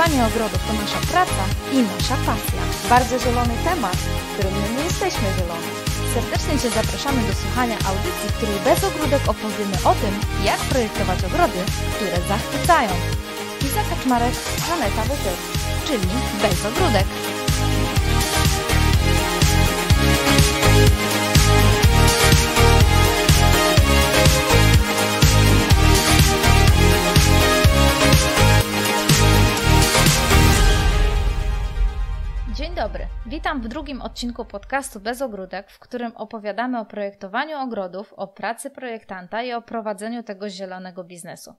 Zarządzanie ogrodów to nasza praca i nasza pasja. Bardzo zielony temat, w którym my nie jesteśmy zieloni. Serdecznie Cię zapraszamy do słuchania audycji, w której bez ogródek opowiemy o tym, jak projektować ogrody, które zachwycają. Iza Kaczmarek, Planeta Wytyk, czyli bez ogródek. Dzień dobry. Witam w drugim odcinku podcastu Bez Ogródek, w którym opowiadamy o projektowaniu ogrodów, o pracy projektanta i o prowadzeniu tego zielonego biznesu.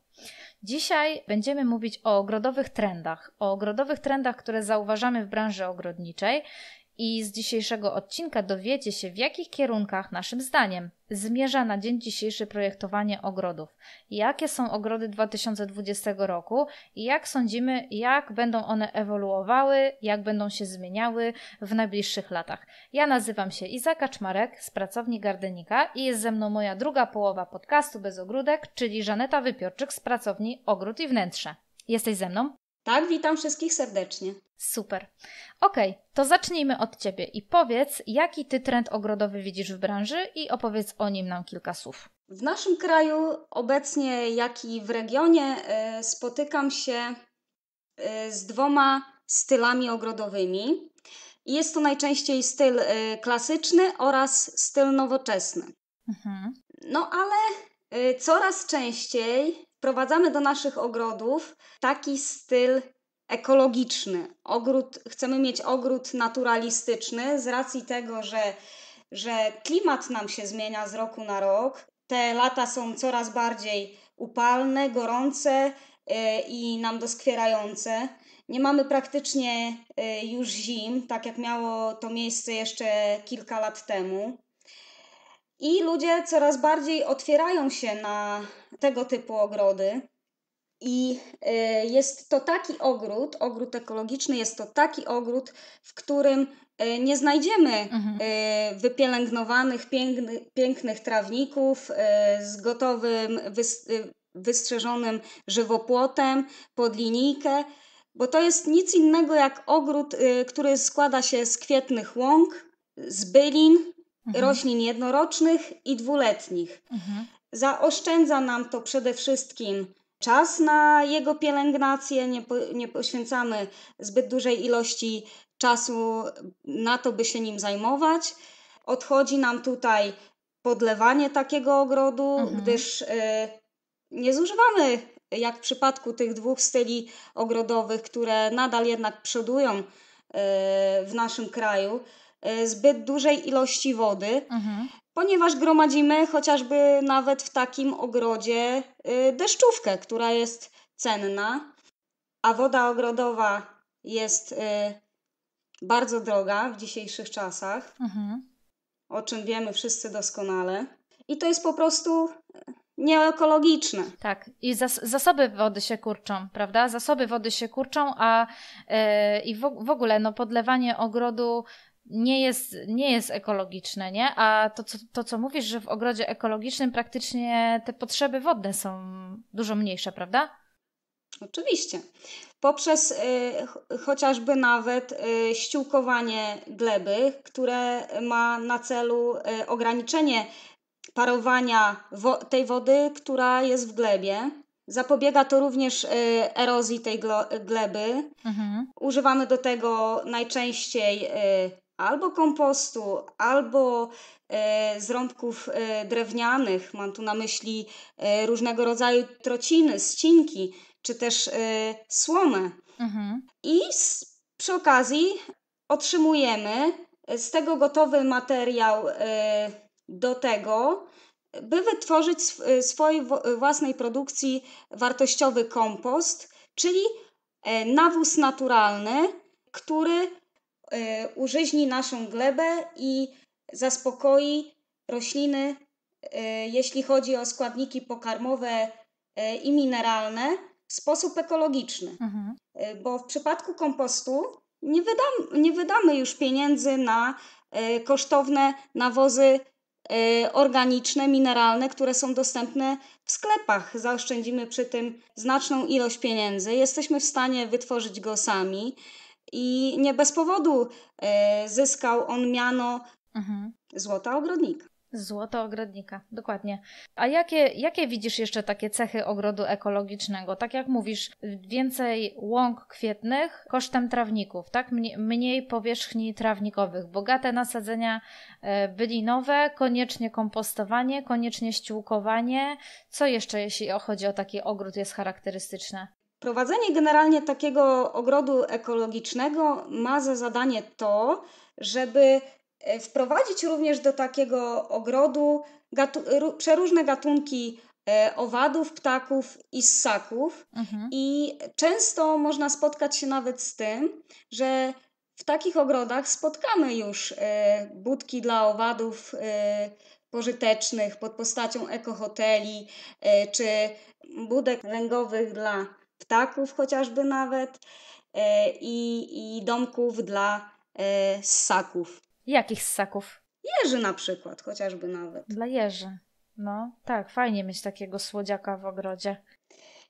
Dzisiaj będziemy mówić o ogrodowych trendach, o ogrodowych trendach, które zauważamy w branży ogrodniczej i z dzisiejszego odcinka dowiecie się, w jakich kierunkach, naszym zdaniem, zmierza na dzień dzisiejszy projektowanie ogrodów. Jakie są ogrody 2020 roku i jak sądzimy, jak będą one ewoluowały, jak będą się zmieniały w najbliższych latach. Ja nazywam się Iza Kaczmarek z pracowni Gardenika i jest ze mną moja druga połowa podcastu bez ogródek, czyli Żaneta Wypiorczyk z pracowni Ogród i Wnętrze. Jesteś ze mną? Tak, witam wszystkich serdecznie. Super. Okej, okay, to zacznijmy od Ciebie i powiedz, jaki Ty trend ogrodowy widzisz w branży i opowiedz o nim nam kilka słów. W naszym kraju obecnie, jak i w regionie, e, spotykam się e, z dwoma stylami ogrodowymi. Jest to najczęściej styl e, klasyczny oraz styl nowoczesny. Mhm. No ale coraz częściej wprowadzamy do naszych ogrodów taki styl ekologiczny. Ogród, chcemy mieć ogród naturalistyczny z racji tego, że, że klimat nam się zmienia z roku na rok. Te lata są coraz bardziej upalne, gorące y, i nam doskwierające. Nie mamy praktycznie y, już zim, tak jak miało to miejsce jeszcze kilka lat temu. I ludzie coraz bardziej otwierają się na tego typu ogrody. I y, jest to taki ogród, ogród ekologiczny, jest to taki ogród, w którym y, nie znajdziemy y, mhm. wypielęgnowanych, piękny, pięknych trawników z gotowym, wystrzeżonym żywopłotem pod linijkę, bo to jest nic innego jak ogród, który składa się z kwietnych łąk, z bylin, Mhm. roślin jednorocznych i dwuletnich. Mhm. Zaoszczędza nam to przede wszystkim czas na jego pielęgnację, nie, po, nie poświęcamy zbyt dużej ilości czasu na to, by się nim zajmować. Odchodzi nam tutaj podlewanie takiego ogrodu, mhm. gdyż y, nie zużywamy, jak w przypadku tych dwóch styli ogrodowych, które nadal jednak przodują y, w naszym kraju, Y, zbyt dużej ilości wody, mhm. ponieważ gromadzimy chociażby nawet w takim ogrodzie y, deszczówkę, która jest cenna, a woda ogrodowa jest y, bardzo droga w dzisiejszych czasach, mhm. o czym wiemy wszyscy doskonale. I to jest po prostu nieekologiczne. Tak, i zas zasoby wody się kurczą, prawda? Zasoby wody się kurczą, a yy, i w, w, ogóle no, podlewanie ogrodu nie jest, nie jest ekologiczne, nie? A to co, to, co mówisz, że w ogrodzie ekologicznym praktycznie te potrzeby wodne są dużo mniejsze, prawda? Oczywiście. Poprzez y, chociażby nawet y, ściółkowanie gleby, które ma na celu y, ograniczenie parowania wo tej wody, która jest w glebie. Zapobiega to również y, erozji tej gleby. Mhm. Używamy do tego najczęściej y, albo kompostu, albo e, z rąbków e, drewnianych, mam tu na myśli e, różnego rodzaju trociny, ścinki, czy też słomę. Mhm. I przy okazji otrzymujemy z tego gotowy materiał do tego, by wytworzyć swojej własnej produkcji wartościowy kompost, czyli nawóz naturalny, który E, użyźni naszą glebę i zaspokoi rośliny, e, jeśli chodzi o składniki pokarmowe e, i mineralne, w sposób ekologiczny. Mhm. Bo w przypadku kompostu nie, nie wydamy już pieniędzy na kosztowne nawozy organiczne, mineralne, które są dostępne w sklepach. Zaoszczędzimy przy tym znaczną ilość pieniędzy. Jesteśmy w stanie wytworzyć go sami. I nie bez powodu e, zyskał on miano mhm. Złota Ogrodnika. Złoto ogrodnika, dokładnie. A jakie, jakie widzisz jeszcze takie cechy ogrodu ekologicznego? Tak jak mówisz, więcej łąk kwietnych kosztem trawników, tak? Mniej powierzchni trawnikowych, bogate nasadzenia e, bylinowe, koniecznie kompostowanie, koniecznie ściółkowanie. Co jeszcze, jeśli chodzi o taki ogród, jest charakterystyczne? Prowadzenie generalnie takiego ogrodu ekologicznego ma za zadanie to, żeby e, wprowadzić również do takiego ogrodu gatu przeróżne gatunki e, owadów, ptaków i ssaków. Mhm. I często można spotkać się nawet z tym, że w takich ogrodach spotkamy już e, budki dla owadów pożytecznych pod postacią ekohoteli czy budek lęgowych dla ptaków chociażby nawet e, i, i domków dla e, ssaków. Jakich ssaków? Jeży na przykład, chociażby nawet. Dla jeży. No tak, fajnie mieć takiego słodziaka w ogrodzie.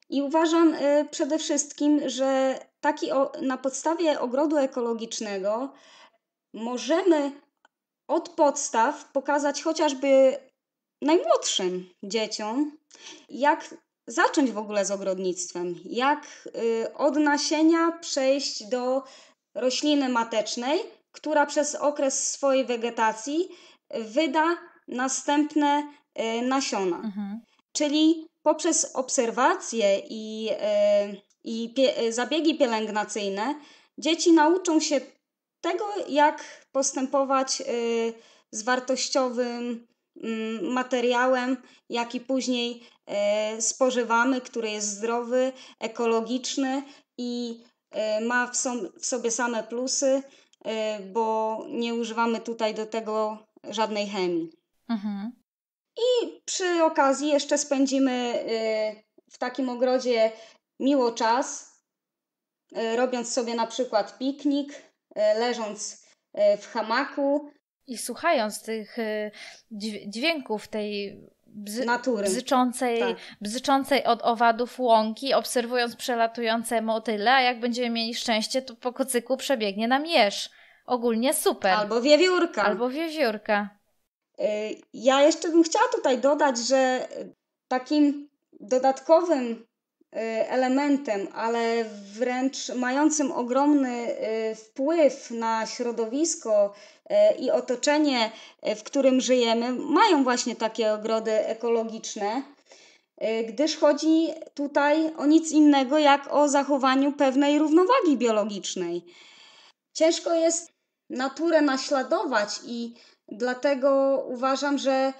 I uważam y, przede wszystkim, że taki o, na podstawie ogrodu ekologicznego możemy od podstaw pokazać chociażby najmłodszym dzieciom, jak zacząć w ogóle z ogrodnictwem? Jak y, od nasienia przejść do rośliny matecznej, która przez okres swojej wegetacji wyda następne y, nasiona. Mhm. Czyli poprzez obserwacje i, y, i pie, zabiegi pielęgnacyjne dzieci nauczą się tego, jak postępować z wartościowym mm, materiałem, jaki później E, spożywamy, który jest zdrowy, ekologiczny i e, ma w, sobie same plusy, e, bo nie używamy tutaj do tego żadnej chemii. Mhm. I przy okazji jeszcze spędzimy w takim ogrodzie miło czas, robiąc sobie na przykład piknik, leżąc w hamaku. I słuchając tych dźwięków tej bzy, natury. Bzyczącej, tak. bzyczącej od owadów łąki, obserwując przelatujące motyle, a jak będziemy mieli szczęście, to po kocyku przebiegnie nam jeż. Ogólnie super. Albo wiewiórka. Albo wiewiórka. Y, ja jeszcze bym chciała tutaj dodać, że takim dodatkowym y, elementem, ale wręcz mającym ogromny y, wpływ na środowisko E, i otoczenie, e, w którym żyjemy, mają właśnie takie ogrody ekologiczne, e, gdyż chodzi tutaj o nic innego jak o zachowaniu pewnej równowagi biologicznej. Ciężko jest naturę naśladować i dlatego uważam, że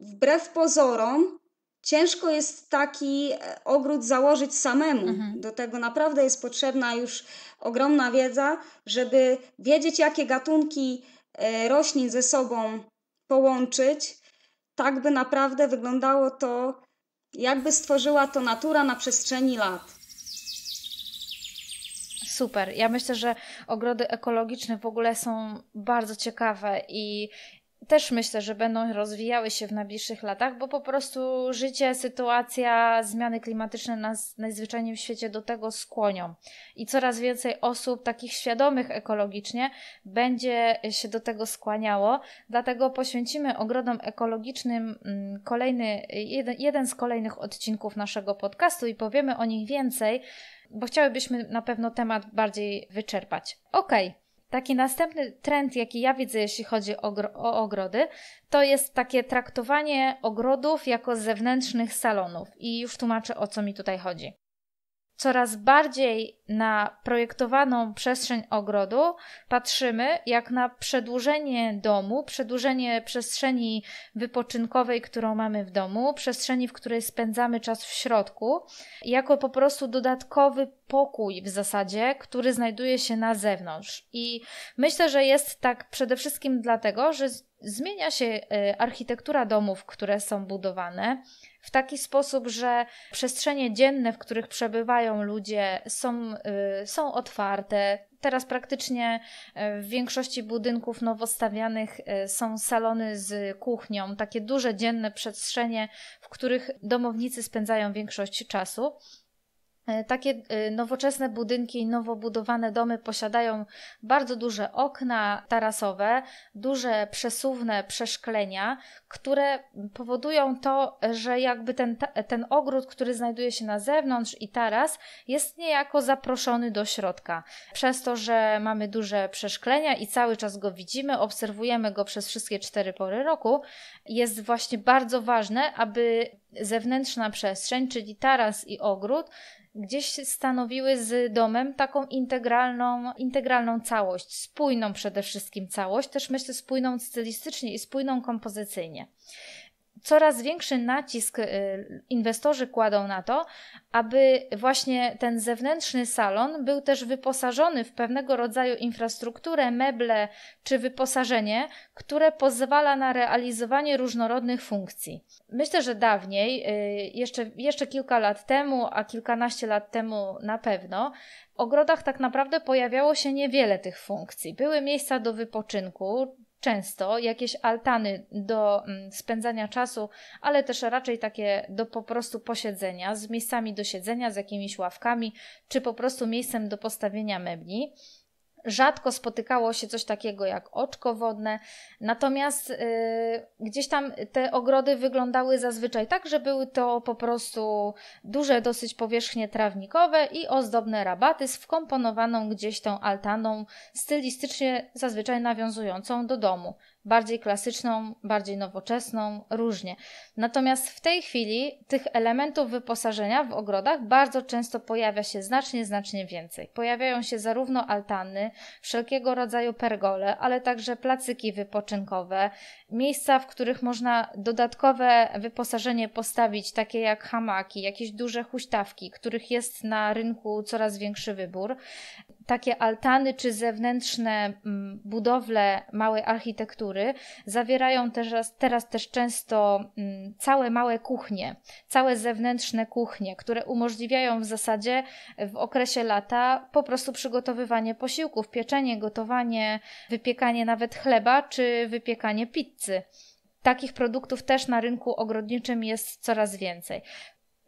wbrew pozorom ciężko jest taki ogród założyć samemu. Mhm. Do tego naprawdę jest potrzebna już ogromna wiedza, żeby wiedzieć, jakie gatunki E, roślin ze sobą połączyć, tak by naprawdę wyglądało to, jakby stworzyła to natura na przestrzeni lat. Super. Ja myślę, że ogrody ekologiczne w ogóle są bardzo ciekawe i też myślę, że będą rozwijały się w najbliższych latach, bo po prostu życie, sytuacja, zmiany klimatyczne nas najzwyczajniej w świecie do tego skłonią. I coraz więcej osób, takich świadomych ekologicznie, będzie się do tego skłaniało. Dlatego poświęcimy ogrodom ekologicznym mm, kolejny, jeden, jeden z kolejnych odcinków naszego podcastu i powiemy o nich więcej, bo chciałybyśmy na pewno temat bardziej wyczerpać. Okej. Okay. Taki następny trend, jaki ja widzę, jeśli chodzi o, o, ogrody, to jest takie traktowanie ogrodów jako zewnętrznych salonów. I już tłumaczę, o co mi tutaj chodzi coraz bardziej na projektowaną przestrzeń ogrodu patrzymy jak na przedłużenie domu, przedłużenie przestrzeni wypoczynkowej, którą mamy w domu, przestrzeni, w której spędzamy czas w środku, jako po prostu dodatkowy pokój w zasadzie, który znajduje się na zewnątrz. I myślę, że jest tak przede wszystkim dlatego, że zmienia się e, architektura domów, które są budowane w taki sposób, że przestrzenie dzienne, w których przebywają ludzie, są, e, są otwarte. Teraz praktycznie e, w większości budynków nowostawianych są salony z kuchnią, takie duże dzienne przestrzenie, w których domownicy spędzają większość czasu. E, takie e, nowoczesne budynki i nowo budowane domy posiadają bardzo duże okna tarasowe, duże przesuwne przeszklenia, które powodują to, że jakby ten, ten ogród, który znajduje się na zewnątrz i taras jest niejako zaproszony do środka. Przez to, że mamy duże przeszklenia i cały czas go widzimy, obserwujemy go przez wszystkie cztery pory roku, jest właśnie bardzo ważne, aby zewnętrzna przestrzeń, czyli taras i ogród, gdzieś stanowiły z domem taką integralną, integralną całość, spójną przede wszystkim całość, też myślę spójną stylistycznie i spójną kompozycyjnie coraz większy nacisk y, inwestorzy kładą na to, aby właśnie ten zewnętrzny salon był też wyposażony w pewnego rodzaju infrastrukturę, meble czy wyposażenie, które pozwala na realizowanie różnorodnych funkcji. Myślę, że dawniej, y, jeszcze, jeszcze kilka lat temu, a kilkanaście lat temu na pewno, w ogrodach tak naprawdę pojawiało się niewiele tych funkcji. Były miejsca do wypoczynku, często, jakieś altany do mm, spędzania czasu, ale też raczej takie do po prostu posiedzenia, z miejscami do siedzenia, z jakimiś ławkami, czy po prostu miejscem do postawienia mebli rzadko spotykało się coś takiego jak oczko wodne, natomiast y, gdzieś tam te ogrody wyglądały zazwyczaj tak, że były to po prostu duże dosyć powierzchnie trawnikowe i ozdobne rabaty z wkomponowaną gdzieś tą altaną stylistycznie zazwyczaj nawiązującą do domu bardziej klasyczną, bardziej nowoczesną, różnie. Natomiast w tej chwili tych elementów wyposażenia w ogrodach bardzo często pojawia się znacznie, znacznie więcej. Pojawiają się zarówno altany, wszelkiego rodzaju pergole, ale także placyki wypoczynkowe, miejsca, w których można dodatkowe wyposażenie postawić, takie jak hamaki, jakieś duże huśtawki, których jest na rynku coraz większy wybór takie altany czy zewnętrzne mm, budowle małej architektury zawierają teraz, teraz też często mm, całe małe kuchnie, całe zewnętrzne kuchnie, które umożliwiają w zasadzie e, w okresie lata po prostu przygotowywanie posiłków, pieczenie, gotowanie, wypiekanie nawet chleba czy wypiekanie pizzy. Takich produktów też na rynku ogrodniczym jest coraz więcej.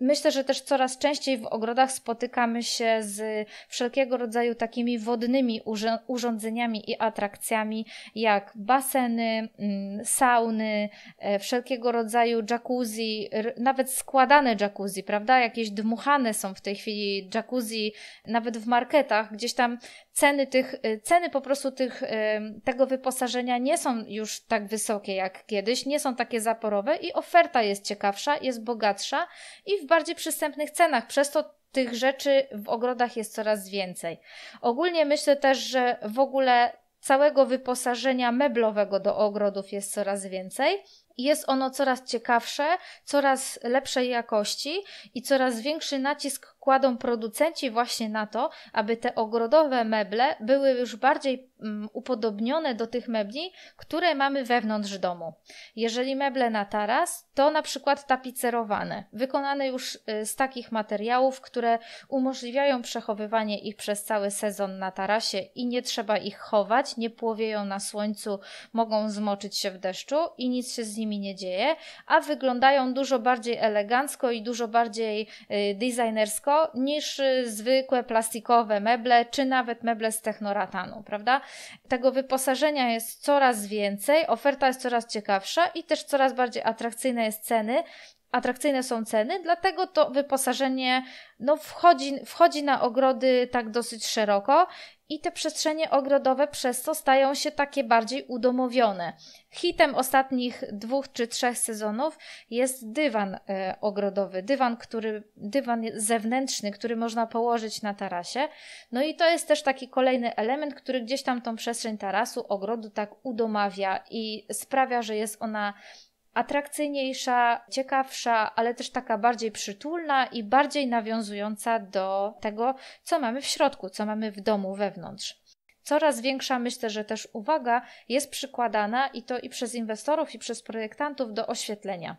Myślę, że też coraz częściej w ogrodach spotykamy się z wszelkiego rodzaju takimi wodnymi urządzeniami i atrakcjami, jak baseny, mm, sauny, e, wszelkiego rodzaju jacuzzi, nawet składane jacuzzi, prawda? Jakieś dmuchane są w tej chwili jacuzzi, nawet w marketach, gdzieś tam ceny tych, e, ceny po prostu tych, e, tego wyposażenia nie są już tak wysokie jak kiedyś, nie są takie zaporowe i oferta jest ciekawsza, jest bogatsza i w bardziej przystępnych cenach, przez to tych rzeczy w ogrodach jest coraz więcej. Ogólnie myślę też, że w ogóle całego wyposażenia meblowego do ogrodów jest coraz więcej. Jest ono coraz ciekawsze, coraz lepszej jakości i coraz większy nacisk kładą producenci właśnie na to, aby te ogrodowe meble były już bardziej mm, upodobnione do tych mebli, które mamy wewnątrz domu. Jeżeli meble na taras, to na przykład tapicerowane, wykonane już y, z takich materiałów, które umożliwiają przechowywanie ich przez cały sezon na tarasie i nie trzeba ich chować, nie płowieją na słońcu, mogą zmoczyć się w deszczu i nic się z nimi nie dzieje, a wyglądają dużo bardziej elegancko i dużo bardziej y, designersko niż y, zwykłe plastikowe meble, czy nawet meble z technoratanu, prawda? Tego wyposażenia jest coraz więcej, oferta jest coraz ciekawsza i też coraz bardziej atrakcyjne jest ceny, atrakcyjne są ceny, dlatego to wyposażenie no, wchodzi, wchodzi na ogrody tak dosyć szeroko i te przestrzenie ogrodowe przez to stają się takie bardziej udomowione. Hitem ostatnich dwóch czy trzech sezonów jest dywan e, ogrodowy, dywan, który, dywan zewnętrzny, który można położyć na tarasie. No i to jest też taki kolejny element, który gdzieś tam tą przestrzeń tarasu, ogrodu tak udomawia i sprawia, że jest ona atrakcyjniejsza, ciekawsza, ale też taka bardziej przytulna i bardziej nawiązująca do tego, co mamy w środku, co mamy w domu wewnątrz. Coraz większa, myślę, że też uwaga jest przykładana i to i przez inwestorów, i przez projektantów do oświetlenia.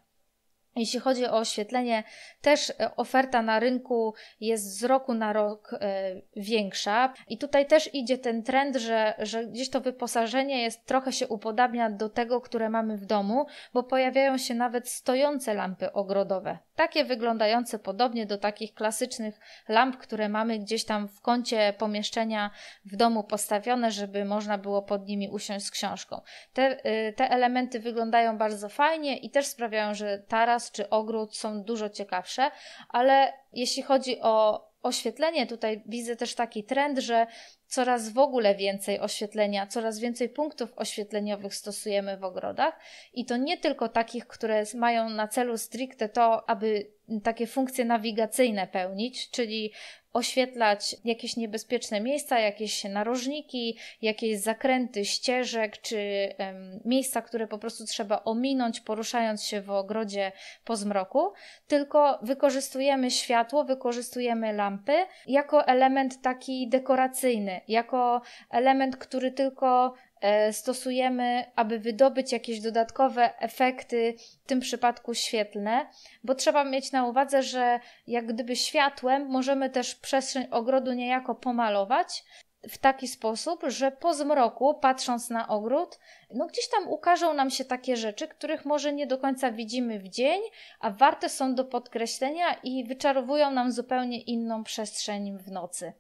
Jeśli chodzi o oświetlenie, też e, oferta na rynku jest z roku na rok e, większa. I tutaj też idzie ten trend, że, że gdzieś to wyposażenie jest trochę się upodabnia do tego, które mamy w domu, bo pojawiają się nawet stojące lampy ogrodowe. Takie wyglądające podobnie do takich klasycznych lamp, które mamy gdzieś tam w kącie pomieszczenia w domu postawione, żeby można było pod nimi usiąść z książką. Te, e, te elementy wyglądają bardzo fajnie i też sprawiają, że taras czy ogród są dużo ciekawsze, ale jeśli chodzi o oświetlenie, tutaj widzę też taki trend, że coraz w ogóle więcej oświetlenia, coraz więcej punktów oświetleniowych stosujemy w ogrodach i to nie tylko takich, które mają na celu stricte to, aby takie funkcje nawigacyjne pełnić, czyli oświetlać jakieś niebezpieczne miejsca, jakieś narożniki, jakieś zakręty ścieżek, czy um, miejsca, które po prostu trzeba ominąć, poruszając się w ogrodzie po zmroku, tylko wykorzystujemy światło, wykorzystujemy lampy jako element taki dekoracyjny, jako element, który tylko e, stosujemy, aby wydobyć jakieś dodatkowe efekty, w tym przypadku świetlne, bo trzeba mieć na uwadze, że jak gdyby światłem możemy też przestrzeń ogrodu niejako pomalować, w taki sposób, że po zmroku, patrząc na ogród, no gdzieś tam ukażą nam się takie rzeczy, których może nie do końca widzimy w dzień, a warte są do podkreślenia i wyczarowują nam zupełnie inną przestrzeń w nocy.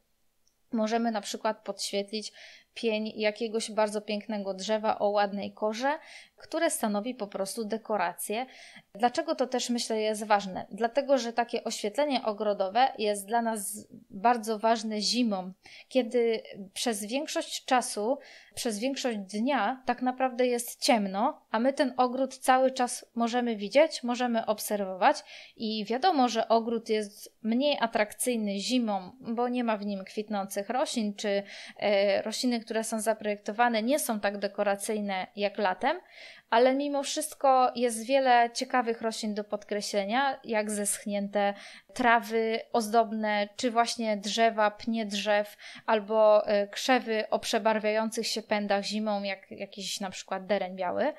Możemy na przykład podświetlić pień jakiegoś bardzo pięknego drzewa o ładnej korze które stanowi po prostu dekorację. Dlaczego to też myślę jest ważne? Dlatego, że takie oświetlenie ogrodowe jest dla nas bardzo ważne zimą, kiedy przez większość czasu, przez większość dnia tak naprawdę jest ciemno, a my ten ogród cały czas możemy widzieć, możemy obserwować i wiadomo, że ogród jest mniej atrakcyjny zimą, bo nie ma w nim kwitnących roślin, czy e, rośliny, które są zaprojektowane, nie są tak dekoracyjne jak latem ale mimo wszystko jest wiele ciekawych roślin do podkreślenia, jak zeschnięte trawy ozdobne, czy właśnie drzewa, pnie drzew, albo y, krzewy o przebarwiających się pędach zimą, jak jakiś na przykład deren biały.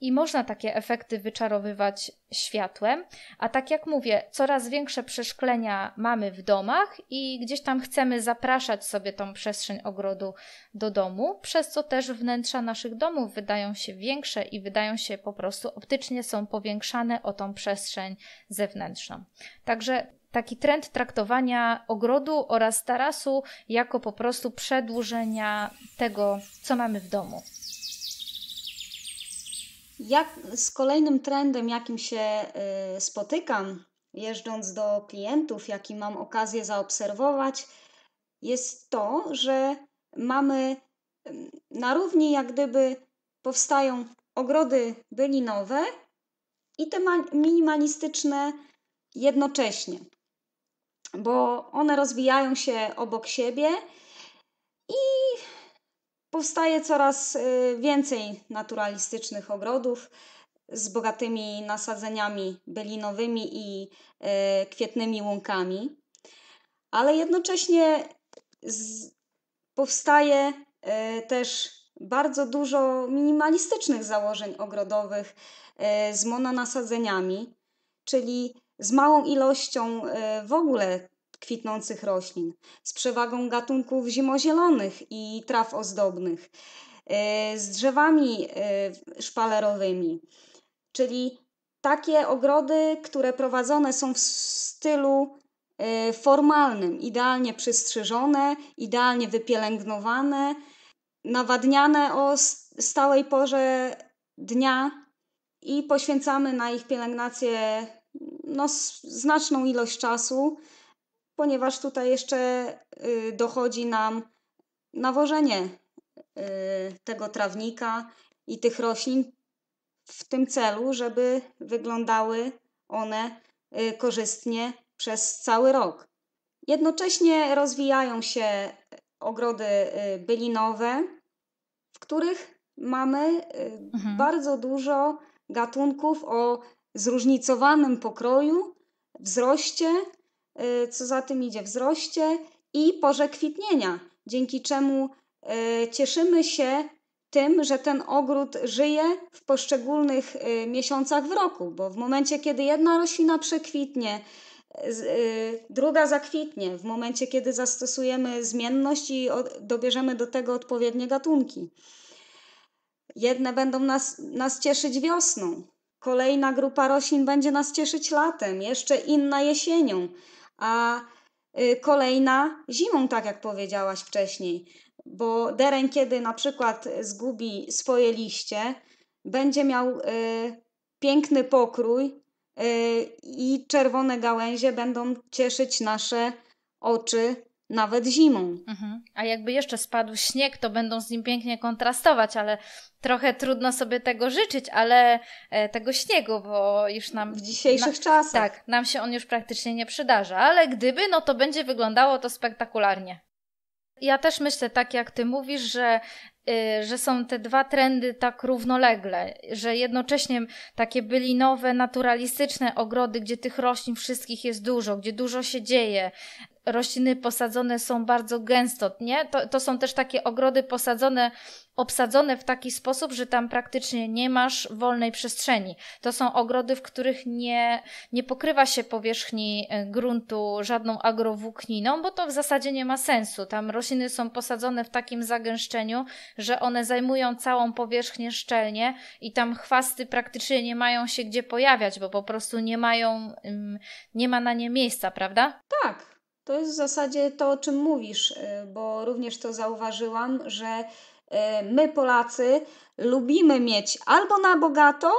I można takie efekty wyczarowywać światłem, a tak jak mówię, coraz większe przeszklenia mamy w domach i gdzieś tam chcemy zapraszać sobie tą przestrzeń ogrodu do domu, przez co też wnętrza naszych domów wydają się większe i wydają się po prostu optycznie są powiększane o tą przestrzeń zewnętrzną. Także taki trend traktowania ogrodu oraz tarasu jako po prostu przedłużenia tego, co mamy w domu. Jak z kolejnym trendem, jakim się y, spotykam, jeżdżąc do klientów, jaki mam okazję zaobserwować, jest to, że mamy y, na równi jak gdyby powstają ogrody bylinowe i te minimalistyczne jednocześnie, bo one rozwijają się obok siebie i Powstaje coraz y, więcej naturalistycznych ogrodów z bogatymi nasadzeniami bylinowymi i y, kwietnymi łąkami, ale jednocześnie powstaje y, też bardzo dużo minimalistycznych założeń ogrodowych z mononasadzeniami, czyli z małą ilością w ogóle kwitnących roślin, z przewagą gatunków zimozielonych i traw ozdobnych, e, z drzewami e, szpalerowymi, czyli takie ogrody, które prowadzone są w stylu e, formalnym, idealnie przystrzyżone, idealnie wypielęgnowane, nawadniane o stałej porze dnia i poświęcamy na ich pielęgnację no, znaczną ilość czasu ponieważ tutaj jeszcze y, dochodzi nam nawożenie y, tego trawnika i tych roślin w tym celu, żeby wyglądały one y, korzystnie przez cały rok. Jednocześnie rozwijają się ogrody bylinowe, w których mamy mhm. bardzo dużo gatunków o zróżnicowanym pokroju, wzroście Y, co za tym idzie wzroście i porze kwitnienia, dzięki czemu y, cieszymy się tym, że ten ogród żyje w poszczególnych y, miesiącach w roku, bo w momencie, kiedy jedna roślina przekwitnie, druga zakwitnie, w momencie, kiedy zastosujemy zmienność i dobierzemy do tego odpowiednie gatunki. Jedne będą nas, nas cieszyć wiosną, kolejna grupa roślin będzie nas cieszyć latem, jeszcze inna jesienią a y, kolejna zimą, tak jak powiedziałaś wcześniej, bo Deren kiedy na przykład zgubi swoje liście, będzie miał y, piękny pokrój y, i czerwone gałęzie będą cieszyć nasze oczy nawet zimą. Mhm. A jakby jeszcze spadł śnieg, to będą z nim pięknie kontrastować, ale trochę trudno sobie tego życzyć, ale e, tego śniegu, bo już nam... W dzisiejszych na, czasach. Tak, nam się on już praktycznie nie przydarza, ale gdyby, no to będzie wyglądało to spektakularnie. Ja też myślę tak jak ty mówisz, że y, że są te dwa trendy tak równolegle, że jednocześnie takie bylinowe, naturalistyczne ogrody, gdzie tych roślin wszystkich jest dużo, gdzie dużo się dzieje, rośliny posadzone są bardzo gęsto, nie? To, to są też takie ogrody posadzone, obsadzone w taki sposób, że tam praktycznie nie masz wolnej przestrzeni. To są ogrody, w których nie, nie pokrywa się powierzchni e, gruntu żadną agrowłókniną, bo to w zasadzie nie ma sensu. Tam rośliny są posadzone w takim zagęszczeniu, że one zajmują całą powierzchnię szczelnie i tam chwasty praktycznie nie mają się gdzie pojawiać, bo po prostu nie mają, mm, nie ma na nie miejsca, prawda? Tak, to jest w zasadzie to, o czym mówisz, y, bo również to zauważyłam, że y, my Polacy lubimy mieć albo na bogato,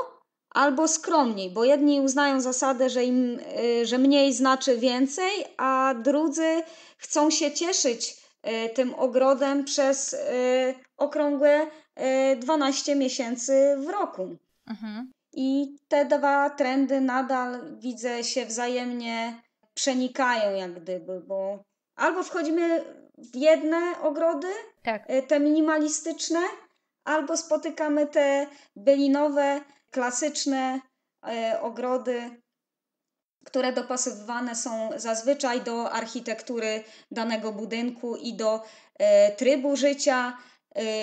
albo skromniej, bo jedni uznają zasadę, że, im, y, że mniej znaczy więcej, a drudzy chcą się cieszyć tym ogrodem przez okrągłe 12 miesięcy w roku. Mhm. I te dwa trendy nadal widzę się wzajemnie przenikają jak gdyby, bo albo wchodzimy w jedne ogrody, tak. E, te minimalistyczne, albo spotykamy te bylinowe, klasyczne e, ogrody, które dopasowywane są zazwyczaj do architektury danego budynku i do e, trybu życia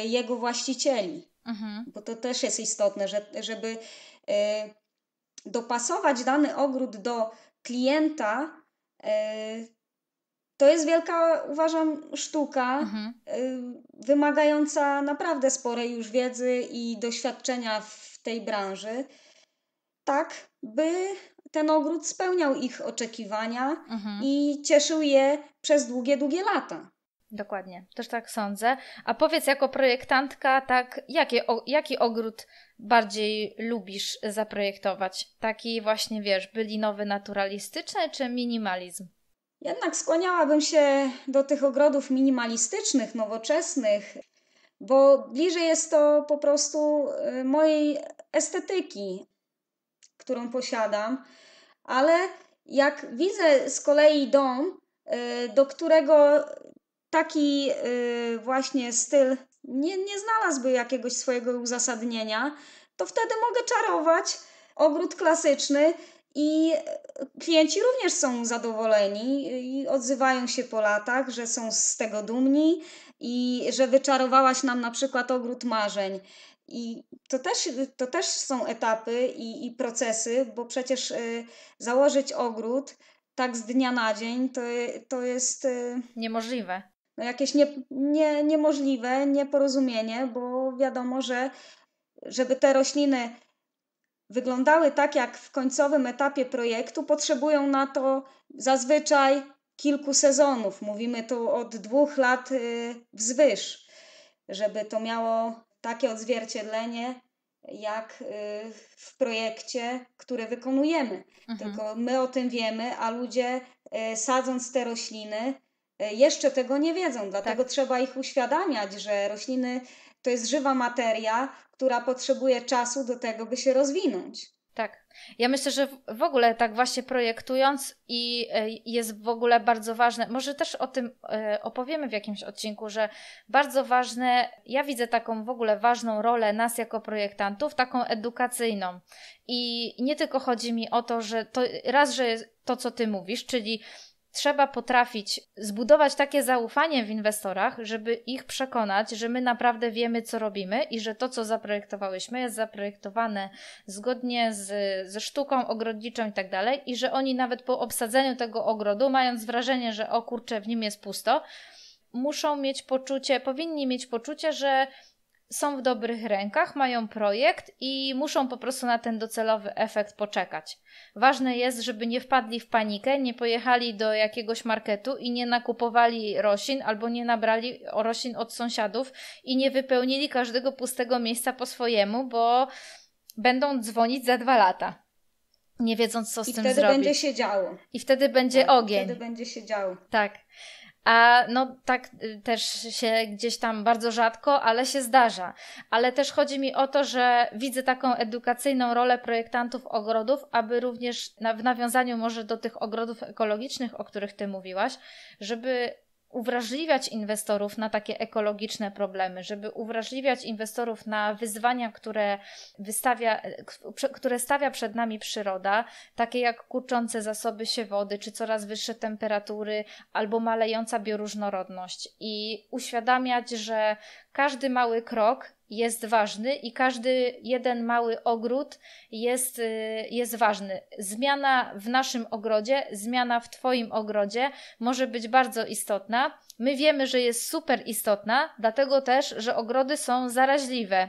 jego właścicieli. Mhm. Bo to też jest istotne, że, żeby dopasować dany ogród do klienta, E, to jest wielka, uważam, sztuka mhm. E, wymagająca naprawdę sporej już wiedzy i doświadczenia w tej branży, tak by ten ogród spełniał ich oczekiwania mhm. i cieszył je przez długie, długie lata. Dokładnie, też tak sądzę. A powiedz jako projektantka, tak, jakie, o, jaki ogród bardziej lubisz zaprojektować? Taki właśnie, wiesz, bylinowy, naturalistyczny czy minimalizm? Jednak skłaniałabym się do tych ogrodów minimalistycznych, nowoczesnych, bo bliżej jest to po prostu y, mojej estetyki, którą posiadam. Ale jak widzę z kolei dom, y, do którego taki y, właśnie styl nie, nie znalazłby jakiegoś swojego uzasadnienia, to wtedy mogę czarować ogród klasyczny i y, klienci również są zadowoleni i odzywają się po latach, że są z tego dumni i że wyczarowałaś nam na przykład ogród marzeń. I to też, to też są etapy i, i procesy, bo przecież y, założyć ogród tak z dnia na dzień to, to jest. Y, Niemożliwe no jakieś nie, nie, niemożliwe nieporozumienie, bo wiadomo, że żeby te rośliny wyglądały tak, jak w końcowym etapie projektu, potrzebują na to zazwyczaj kilku sezonów. Mówimy tu od dwóch lat y, wzwyż, żeby to miało takie odzwierciedlenie jak y, w projekcie, który wykonujemy. Mhm. Tylko my o tym wiemy, a ludzie y, sadząc te rośliny, E, jeszcze tego nie wiedzą, dlatego tak. trzeba ich uświadamiać, że rośliny to jest żywa materia, która potrzebuje czasu do tego, by się rozwinąć. Tak. Ja myślę, że w ogóle tak właśnie projektując i e, jest w ogóle bardzo ważne, może też o tym e, opowiemy w jakimś odcinku, że bardzo ważne, ja widzę taką w ogóle ważną rolę nas jako projektantów, taką edukacyjną. I nie tylko chodzi mi o to, że to raz, że to co ty mówisz, czyli trzeba potrafić zbudować takie zaufanie w inwestorach, żeby ich przekonać, że my naprawdę wiemy, co robimy i że to, co zaprojektowałyśmy, jest zaprojektowane zgodnie z, ze sztuką ogrodniczą i tak dalej, i że oni nawet po obsadzeniu tego ogrodu, mając wrażenie, że o kurczę, w nim jest pusto, muszą mieć poczucie, powinni mieć poczucie, że są w dobrych rękach, mają projekt i muszą po prostu na ten docelowy efekt poczekać. Ważne jest, żeby nie wpadli w panikę, nie pojechali do jakiegoś marketu i nie nakupowali roślin albo nie nabrali roślin od sąsiadów i nie wypełnili każdego pustego miejsca po swojemu, bo będą dzwonić za dwa lata nie wiedząc, co z I tym zrobić. I wtedy będzie się działo. I wtedy będzie tak, ogień. Wtedy będzie się działo. Tak. A no tak y, też się gdzieś tam bardzo rzadko, ale się zdarza. Ale też chodzi mi o to, że widzę taką edukacyjną rolę projektantów ogrodów, aby również w nawiązaniu może do tych ogrodów ekologicznych, o których ty mówiłaś, żeby uwrażliwiać inwestorów na takie ekologiczne problemy, żeby uwrażliwiać inwestorów na wyzwania, które, wystawia, e, które stawia przed nami przyroda, takie jak kurczące zasoby się wody, czy coraz wyższe temperatury, albo malejąca bioróżnorodność i uświadamiać, że każdy mały krok jest ważny i każdy jeden mały ogród jest, y, jest ważny. Zmiana w naszym ogrodzie, zmiana w Twoim ogrodzie może być bardzo istotna. My wiemy, że jest super istotna, dlatego też, że ogrody są zaraźliwe.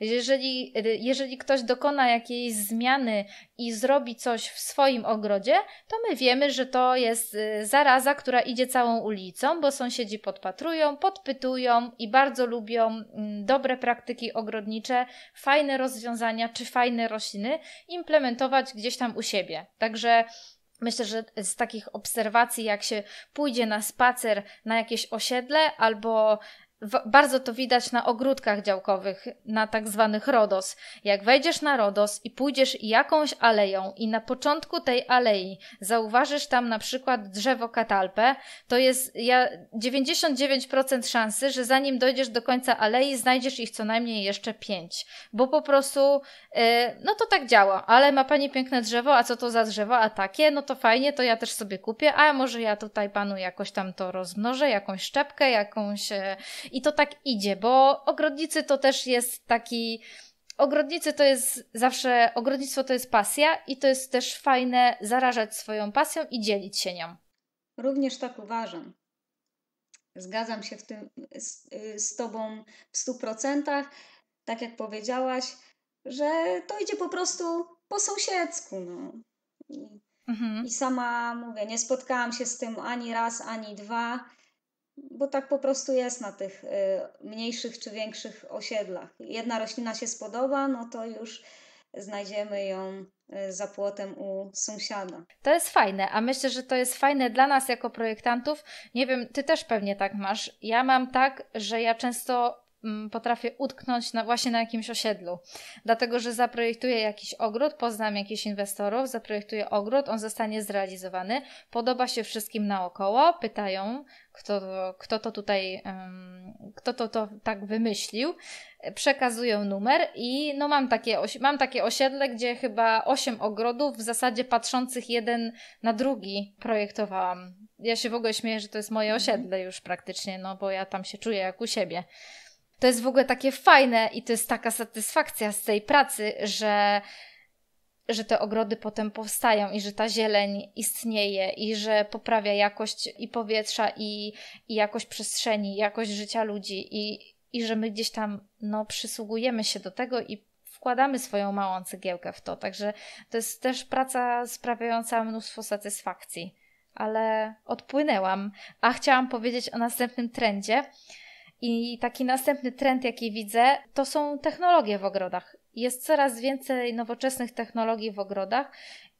Jeżeli, y, jeżeli ktoś dokona jakiejś zmiany i zrobi coś w swoim ogrodzie, to my wiemy, że to jest y, zaraza, która idzie całą ulicą, bo sąsiedzi podpatrują, podpytują i bardzo lubią mm, dobre praktyki ogrodnicze, fajne rozwiązania czy fajne rośliny implementować gdzieś tam u siebie. Także Myślę, że z takich obserwacji, jak się pójdzie na spacer na jakieś osiedle albo bardzo to widać na ogródkach działkowych, na tak zwanych RODOS. Jak wejdziesz na RODOS i pójdziesz jakąś aleją i na początku tej alei zauważysz tam na przykład drzewo katalpę, to jest ja, 99% szansy, że zanim dojdziesz do końca alei znajdziesz ich co najmniej jeszcze 5, bo po prostu yy, no to tak działa, ale ma Pani piękne drzewo, a co to za drzewo, a takie, no to fajnie, to ja też sobie kupię, a może ja tutaj Panu jakoś tam to rozmnożę, jakąś szczepkę, jakąś... Yy, i to tak idzie, bo ogrodnicy to też jest taki. Ogrodnicy to jest zawsze, ogrodnictwo to jest pasja i to jest też fajne zarażać swoją pasją i dzielić się nią. Również tak uważam. Zgadzam się w tym z, z Tobą w 100%. Tak jak powiedziałaś, że to idzie po prostu po sąsiedzku. No. I, mhm. I, sama mówię, nie spotkałam się z tym ani raz, ani dwa bo tak po prostu jest na tych y, mniejszych czy większych osiedlach. Jedna roślina się spodoba, no to już znajdziemy ją y, za płotem u sąsiada. To jest fajne, a myślę, że to jest fajne dla nas jako projektantów. Nie wiem, ty też pewnie tak masz. Ja mam tak, że ja często Mm, potrafię utknąć na, właśnie na jakimś osiedlu. Dlatego, że zaprojektuję jakiś ogród, poznam jakichś inwestorów, zaprojektuję ogród, on zostanie zrealizowany, podoba się wszystkim naokoło, pytają, kto, kto to tutaj, kto to, to tak wymyślił, przekazują numer i no mam takie, mam takie osiedle, gdzie chyba osiem ogrodów w zasadzie patrzących jeden na drugi projektowałam. Ja się w ogóle śmieję, że to jest moje mhm. osiedle już praktycznie, no bo ja tam się czuję jak u siebie to jest w ogóle takie fajne i to jest taka satysfakcja z tej pracy, że, że te ogrody potem powstają i że ta zieleń istnieje i że poprawia jakość i powietrza i, i jakość przestrzeni, jakość życia ludzi i, i że my gdzieś tam no, przysługujemy się do tego i wkładamy swoją małą cegiełkę w to. Także to jest też praca sprawiająca mnóstwo satysfakcji. Ale odpłynęłam, a chciałam powiedzieć o następnym trendzie i taki następny trend, jaki widzę, to są technologie w ogrodach. Jest coraz więcej nowoczesnych technologii w ogrodach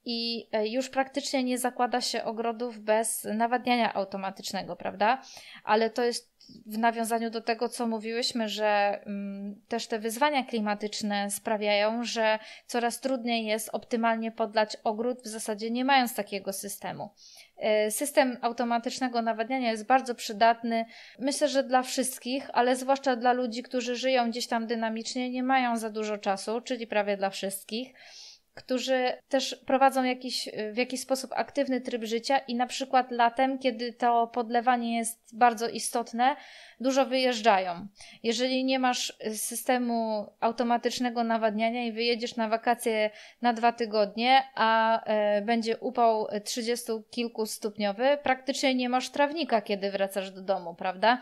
i e, już praktycznie nie zakłada się ogrodów bez nawadniania automatycznego, prawda? Ale to jest w nawiązaniu do tego, co mówiłyśmy, że mm, też te wyzwania klimatyczne sprawiają, że coraz trudniej jest optymalnie podlać ogród, w zasadzie nie mając takiego systemu. Y, system automatycznego nawadniania jest bardzo przydatny, myślę, że dla wszystkich, ale zwłaszcza dla ludzi, którzy żyją gdzieś tam dynamicznie, nie mają za dużo czasu, czyli prawie dla wszystkich którzy też prowadzą jakiś, w jakiś sposób aktywny tryb życia i na przykład latem, kiedy to podlewanie jest bardzo istotne, dużo wyjeżdżają. Jeżeli nie masz systemu automatycznego nawadniania i wyjedziesz na wakacje na dwa tygodnie, a e, będzie upał 30 kilku stopniowy, praktycznie nie masz trawnika, kiedy wracasz do domu, prawda?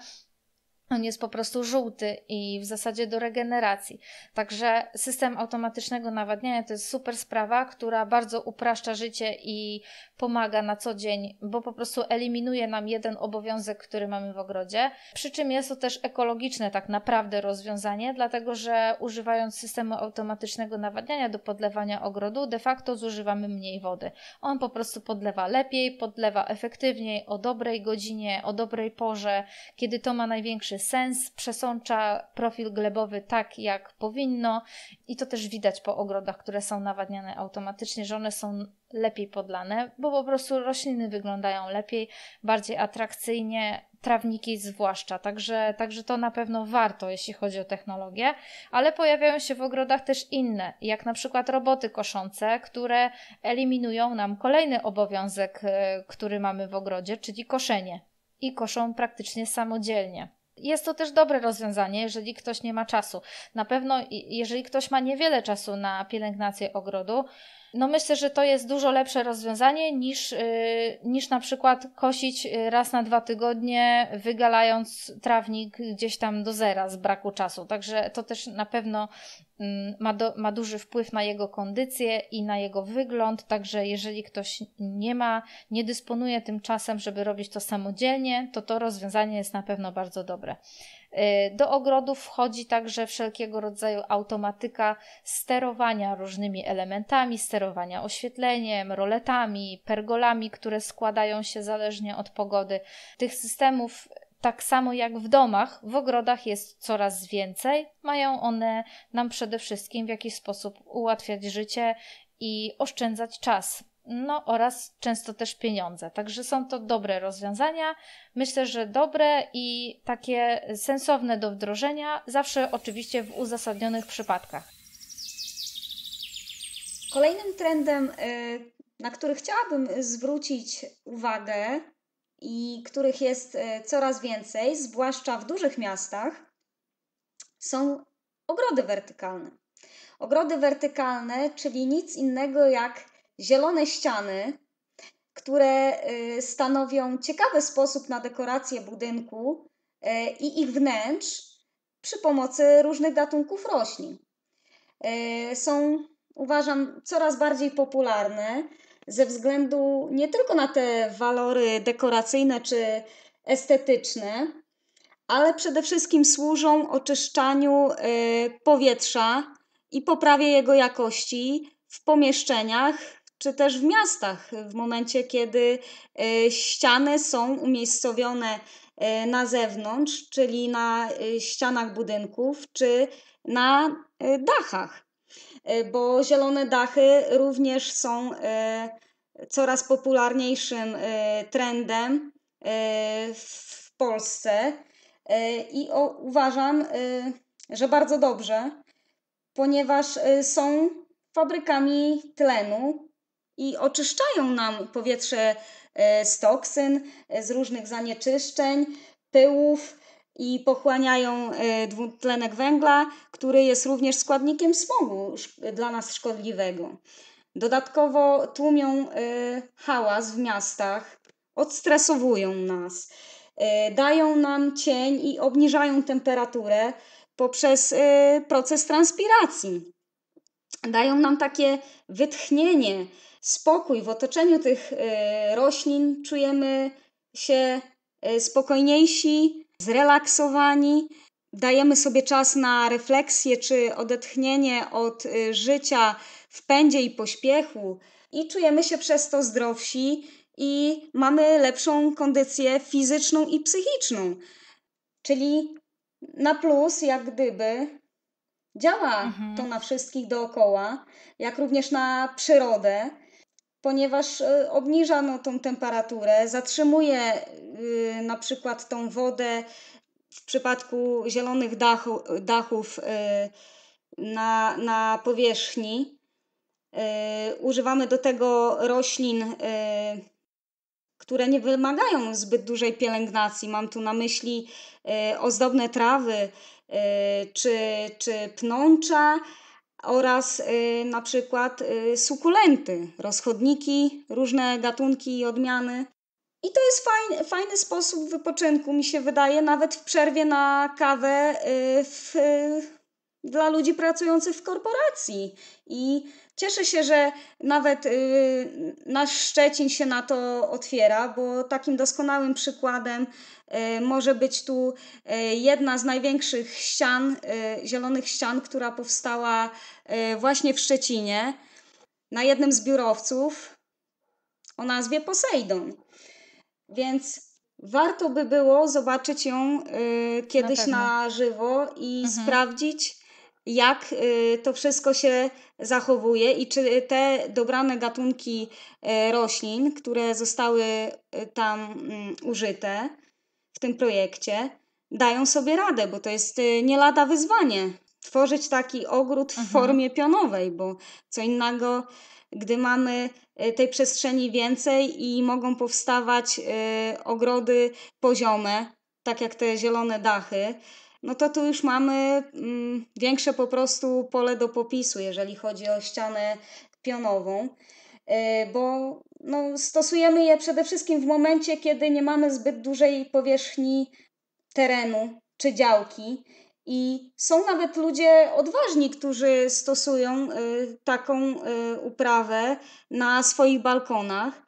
On jest po prostu żółty i w zasadzie do regeneracji. Także system automatycznego nawadniania to jest super sprawa, która bardzo upraszcza życie i pomaga na co dzień, bo po prostu eliminuje nam jeden obowiązek, który mamy w ogrodzie. Przy czym jest to też ekologiczne tak naprawdę rozwiązanie, dlatego że używając systemu automatycznego nawadniania do podlewania ogrodu, de facto zużywamy mniej wody. On po prostu podlewa lepiej, podlewa efektywniej, o dobrej godzinie, o dobrej porze, kiedy to ma największy sens, przesącza profil glebowy tak, jak powinno i to też widać po ogrodach, które są nawadniane automatycznie, że one są lepiej podlane, bo po prostu rośliny wyglądają lepiej, bardziej atrakcyjnie, trawniki zwłaszcza. Także, także to na pewno warto, jeśli chodzi o technologię, ale pojawiają się w ogrodach też inne, jak na przykład roboty koszące, które eliminują nam kolejny obowiązek, e, który mamy w ogrodzie, czyli koszenie. I koszą praktycznie samodzielnie. Jest to też dobre rozwiązanie, jeżeli ktoś nie ma czasu. Na pewno, jeżeli ktoś ma niewiele czasu na pielęgnację ogrodu, no myślę, że to jest dużo lepsze rozwiązanie niż, yy, niż na przykład kosić y, raz na dwa tygodnie, wygalając trawnik gdzieś tam do zera z braku czasu. Także to też na pewno yy, ma, do, ma duży wpływ na jego kondycję i na jego wygląd. Także jeżeli ktoś nie ma, nie dysponuje tym czasem, żeby robić to samodzielnie, to to rozwiązanie jest na pewno bardzo dobre. Y, do ogrodów wchodzi także wszelkiego rodzaju automatyka sterowania różnymi elementami, sterowania oświetleniem, roletami, pergolami, które składają się zależnie od pogody. Tych systemów tak samo jak w domach, w ogrodach jest coraz więcej. Mają one nam przede wszystkim w jakiś sposób ułatwiać życie i oszczędzać czas no oraz często też pieniądze. Także są to dobre rozwiązania. Myślę, że dobre i takie sensowne do wdrożenia, zawsze oczywiście w uzasadnionych przypadkach. Kolejnym trendem, y, na który chciałabym zwrócić uwagę i których jest y, coraz więcej, zwłaszcza w dużych miastach, są ogrody wertykalne. Ogrody wertykalne, czyli nic innego jak zielone ściany, które y, stanowią ciekawy sposób na dekorację budynku y, i ich wnętrz przy pomocy różnych gatunków roślin. Y, są, uważam, coraz bardziej popularne ze względu nie tylko na te walory dekoracyjne czy estetyczne, ale przede wszystkim służą oczyszczaniu powietrza i poprawie jego jakości w pomieszczeniach czy też w miastach, w momencie, kiedy e, ściany są umiejscowione e, na zewnątrz, czyli na e, ścianach budynków, czy na dachach, bo zielone dachy również są coraz popularniejszym trendem w Polsce i uważam, że bardzo dobrze, ponieważ są fabrykami tlenu, i oczyszczają nam powietrze e, z toksyn, e, z różnych zanieczyszczeń, pyłów i pochłaniają e, dwutlenek węgla, który jest również składnikiem smogu dla nas szkodliwego. Dodatkowo tłumią hałas w miastach, odstresowują nas, dają nam cień i obniżają temperaturę poprzez proces transpiracji. Dają nam takie wytchnienie, spokój w otoczeniu tych e, roślin, czujemy się e, spokojniejsi, zrelaksowani, dajemy sobie czas na refleksję czy odetchnienie od e, życia w pędzie i pośpiechu i czujemy się przez to zdrowsi i mamy lepszą kondycję fizyczną i psychiczną. Czyli na plus, jak gdyby, działa mhm. to na wszystkich dookoła, jak również na przyrodę ponieważ e, obniża no, tą temperaturę, zatrzymuje e, na przykład tą wodę w przypadku zielonych dachu, dachów e, na, na powierzchni. używamy do tego roślin, które nie wymagają zbyt dużej pielęgnacji. Mam tu na myśli ozdobne trawy czy, czy pnącza oraz y, na przykład y, sukulenty, rozchodniki, różne gatunki i odmiany. I to jest fajny, fajny sposób wypoczynku, mi się wydaje, nawet w przerwie na kawę y, w, dla ludzi pracujących w korporacji. I Cieszę się, że nawet yy, nasz Szczecin się na to otwiera, bo takim doskonałym przykładem yy, może być tu yy, jedna z największych ścian, y, zielonych ścian, która powstała y, właśnie w Szczecinie na jednym z biurowców o nazwie Poseidon. Więc warto by było zobaczyć ją y, kiedyś na, na żywo i mhm. sprawdzić jak y, to wszystko się zachowuje i czy te dobrane gatunki y, roślin, które zostały y, tam mm, użyte w tym projekcie, dają sobie radę, bo to jest nie lada wyzwanie. Tworzyć taki ogród w mhm. formie pionowej, bo co innego, gdy mamy tej przestrzeni więcej i mogą powstawać ogrody poziome, tak jak te zielone dachy, no to tu już mamy mm, większe po prostu pole do popisu, jeżeli chodzi o ścianę pionową, yy, bo no, stosujemy je przede wszystkim w momencie, kiedy nie mamy zbyt dużej powierzchni terenu czy działki. I są nawet ludzie odważni, którzy stosują y, taką y, uprawę na swoich balkonach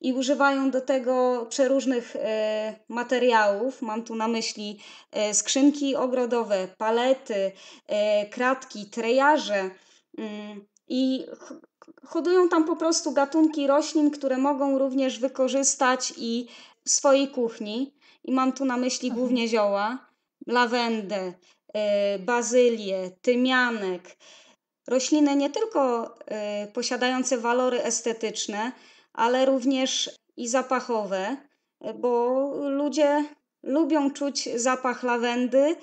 i używają do tego przeróżnych e, materiałów. Mam tu na myśli e, skrzynki ogrodowe, palety, e, kratki, trejarze mm, i hodują tam po prostu gatunki roślin, które mogą również wykorzystać i w swojej kuchni. I mam tu na myśli mhm. głównie zioła, lawendę, bazylię, tymianek. Rośliny nie tylko posiadające walory estetyczne, ale również i zapachowe, bo ludzie lubią czuć zapach lawendy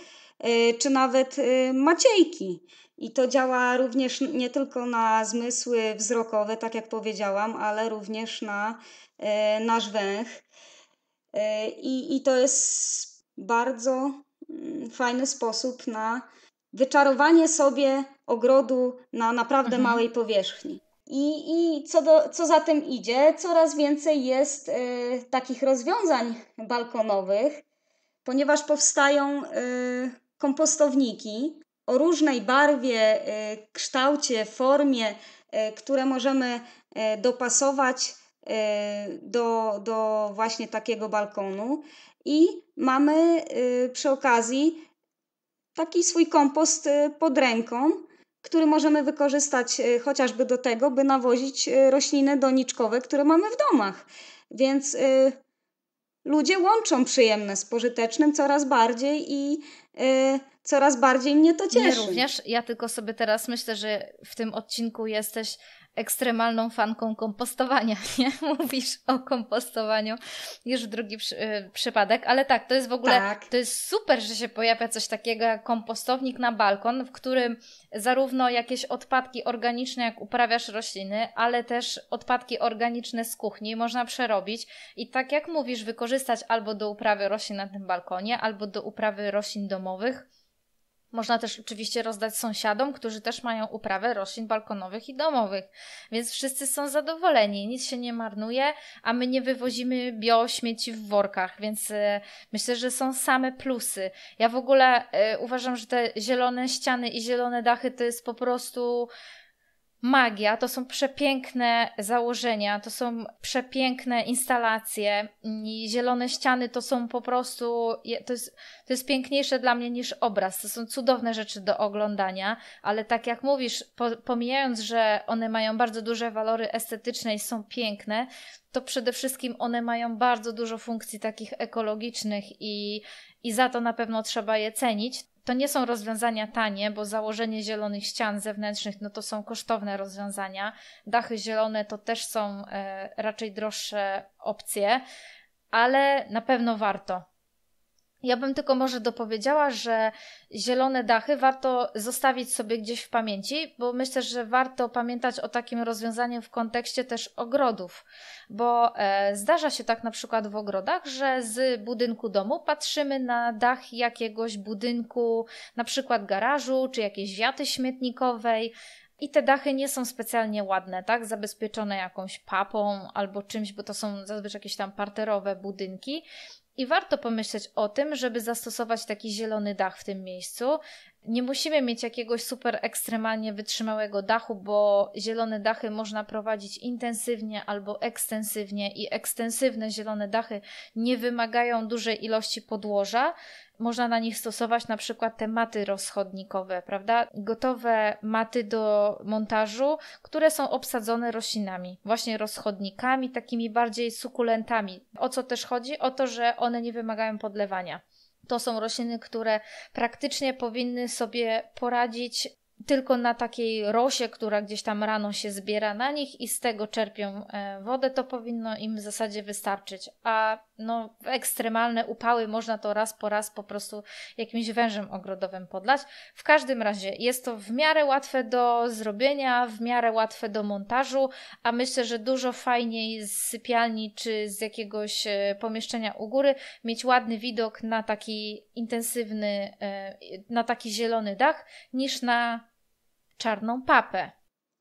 y, czy nawet y, maciejki. I to działa również nie tylko na zmysły wzrokowe, tak jak powiedziałam, ale również na y, nasz węch. I, I to jest bardzo mm, fajny sposób na wyczarowanie sobie ogrodu na naprawdę mhm. małej powierzchni. I, i co, do, co za tym idzie, coraz więcej jest y, takich rozwiązań balkonowych, ponieważ powstają y, kompostowniki o różnej barwie, y, kształcie, formie, y, które możemy y, dopasować y, do, do właśnie takiego balkonu. I mamy przy okazji taki swój kompost pod ręką który możemy wykorzystać e, chociażby do tego, by nawozić e, rośliny doniczkowe, które mamy w domach. Więc e, ludzie łączą przyjemne z pożytecznym coraz bardziej i coraz bardziej mnie to cieszy. Nie również. Ja tylko sobie teraz myślę, że w tym odcinku jesteś ekstremalną fanką kompostowania, nie? Mówisz o kompostowaniu już drugi przy, y, przypadek, ale tak, to jest w ogóle, tak. to jest super, że się pojawia coś takiego jak kompostownik na balkon, w którym zarówno jakieś odpadki organiczne, jak uprawiasz rośliny, ale też odpadki organiczne z kuchni można przerobić i tak jak mówisz, wykorzystać albo do uprawy roślin na tym balkonie, albo do uprawy roślin domowych, można też oczywiście rozdać sąsiadom, którzy też mają uprawę roślin balkonowych i domowych. Więc wszyscy są zadowoleni, nic się nie marnuje, a my nie wywozimy biośmieci w workach, więc e, myślę, że są same plusy. Ja w ogóle e, uważam, że te zielone ściany i zielone dachy to jest po prostu magia, to są przepiękne założenia, to są przepiękne instalacje i zielone ściany to są po prostu, to jest, to jest piękniejsze dla mnie niż obraz. To są cudowne rzeczy do oglądania, ale tak jak mówisz, po, pomijając, że one mają bardzo duże walory estetyczne i są piękne, to przede wszystkim one mają bardzo dużo funkcji takich ekologicznych i, i za to na pewno trzeba je cenić to nie są rozwiązania tanie, bo założenie zielonych ścian zewnętrznych no to są kosztowne rozwiązania. Dachy zielone to też są e, raczej droższe opcje, ale na pewno warto ja bym tylko może dopowiedziała, że zielone dachy warto zostawić sobie gdzieś w pamięci, bo myślę, że warto pamiętać o takim rozwiązaniu w kontekście też ogrodów, bo e, zdarza się tak na przykład w ogrodach, że z budynku domu patrzymy na dach jakiegoś budynku, na przykład garażu czy jakiejś wiaty śmietnikowej, i te dachy nie są specjalnie ładne, tak? Zabezpieczone jakąś papą albo czymś, bo to są zazwyczaj jakieś tam parterowe budynki. I warto pomyśleć o tym, żeby zastosować taki zielony dach w tym miejscu, nie musimy mieć jakiegoś super ekstremalnie wytrzymałego dachu, bo zielone dachy można prowadzić intensywnie albo ekstensywnie i ekstensywne zielone dachy nie wymagają dużej ilości podłoża. Można na nich stosować na przykład te maty rozchodnikowe, prawda? Gotowe maty do montażu, które są obsadzone roślinami, właśnie rozchodnikami, takimi bardziej sukulentami. O co też chodzi? O to, że one nie wymagają podlewania to są rośliny, które praktycznie powinny sobie poradzić tylko na takiej rosie, która gdzieś tam rano się zbiera na nich i z tego czerpią e, wodę, to powinno im w zasadzie wystarczyć. A no, ekstremalne upały można to raz po raz po prostu jakimś wężem ogrodowym podlać. W każdym razie jest to w miarę łatwe do zrobienia, w miarę łatwe do montażu, a myślę, że dużo fajniej z sypialni czy z jakiegoś e, pomieszczenia u góry mieć ładny widok na taki intensywny, e, na taki zielony dach niż na czarną papę.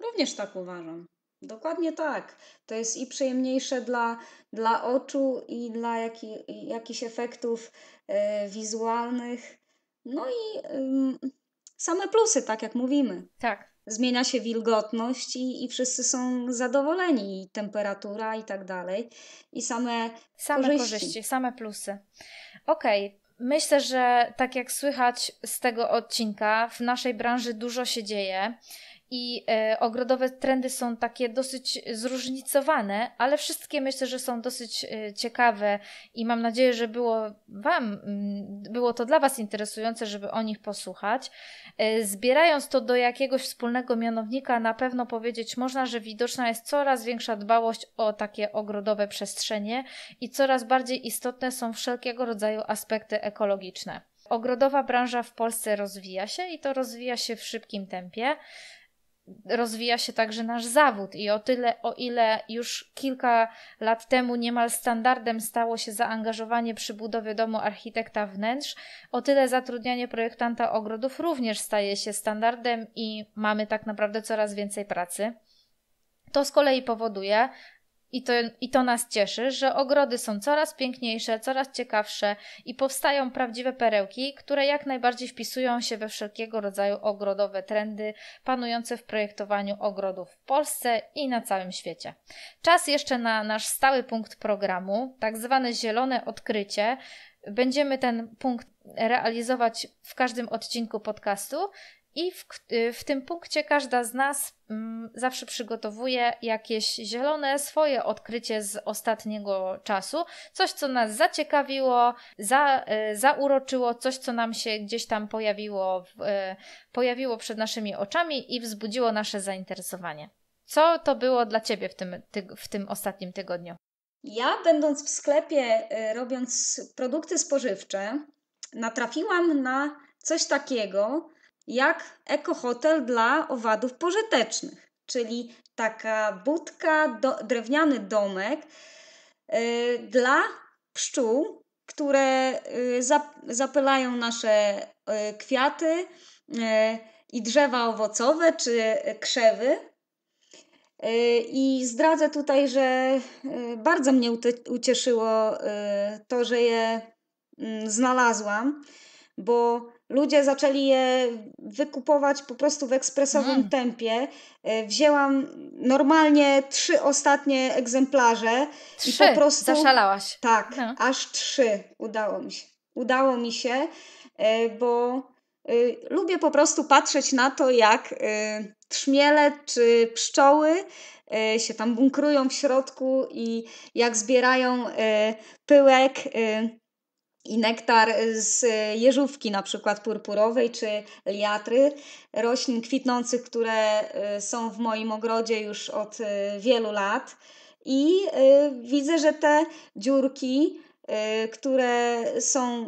Również tak uważam. Dokładnie tak. To jest i przyjemniejsze dla, dla oczu, i dla jaki, jakichś efektów e, wizualnych. No i same plusy, tak jak mówimy. Tak. Zmienia się wilgotność i, i wszyscy są zadowoleni, i temperatura i tak dalej. I same, same korzyści. korzyści same plusy. Okej, okay. Myślę, że tak jak słychać z tego odcinka, w naszej branży dużo się dzieje i e, ogrodowe trendy są takie dosyć zróżnicowane, ale wszystkie myślę, że są dosyć e, ciekawe i mam nadzieję, że było wam, mm, było to dla was interesujące, żeby o nich posłuchać. E, zbierając to do jakiegoś wspólnego mianownika, na pewno powiedzieć można, że widoczna jest coraz większa dbałość o takie ogrodowe przestrzenie i coraz bardziej istotne są wszelkiego rodzaju aspekty ekologiczne. Ogrodowa branża w Polsce rozwija się i to rozwija się w szybkim tempie rozwija się także nasz zawód i o tyle, o ile już kilka lat temu niemal standardem stało się zaangażowanie przy budowie domu architekta wnętrz, o tyle zatrudnianie projektanta ogrodów również staje się standardem i mamy tak naprawdę coraz więcej pracy. To z kolei powoduje, i to, I to nas cieszy, że ogrody są coraz piękniejsze, coraz ciekawsze i powstają prawdziwe perełki, które jak najbardziej wpisują się we wszelkiego rodzaju ogrodowe trendy panujące w projektowaniu ogrodów w Polsce i na całym świecie. Czas jeszcze na nasz stały punkt programu, tak zwane zielone odkrycie. Będziemy ten punkt realizować w każdym odcinku podcastu i w, y, w, tym punkcie każda z nas mm, zawsze przygotowuje jakieś zielone swoje odkrycie z ostatniego czasu, coś, co nas zaciekawiło, za, y, zauroczyło, coś, co nam się gdzieś tam pojawiło, y, pojawiło przed naszymi oczami i wzbudziło nasze zainteresowanie. Co to było dla Ciebie w tym, ty, w tym ostatnim tygodniu? Ja, będąc w sklepie, y, robiąc produkty spożywcze, natrafiłam na coś takiego, jak ekohotel dla owadów pożytecznych, czyli taka budka, do, drewniany domek yy, dla pszczół, które yy, zap, zapylają nasze yy, kwiaty y, i drzewa owocowe czy krzewy. Y, I zdradzę tutaj, że y, bardzo mnie ucieszyło to, że je mm, znalazłam, bo Ludzie zaczęli je wykupować po prostu w ekspresowym mm. tempie. E, wzięłam normalnie trzy ostatnie egzemplarze trzy. i po prostu. Zaszalałaś. Tak, no. aż trzy udało mi się. Udało mi się, e, bo e, lubię po prostu patrzeć na to, jak trzmiele czy pszczoły się tam bunkrują w środku i jak zbierają pyłek i nektar z e, jeżówki na przykład purpurowej czy liatry, roślin kwitnących, które e, są w moim ogrodzie już od e, wielu lat. I widzę, że te dziurki, które są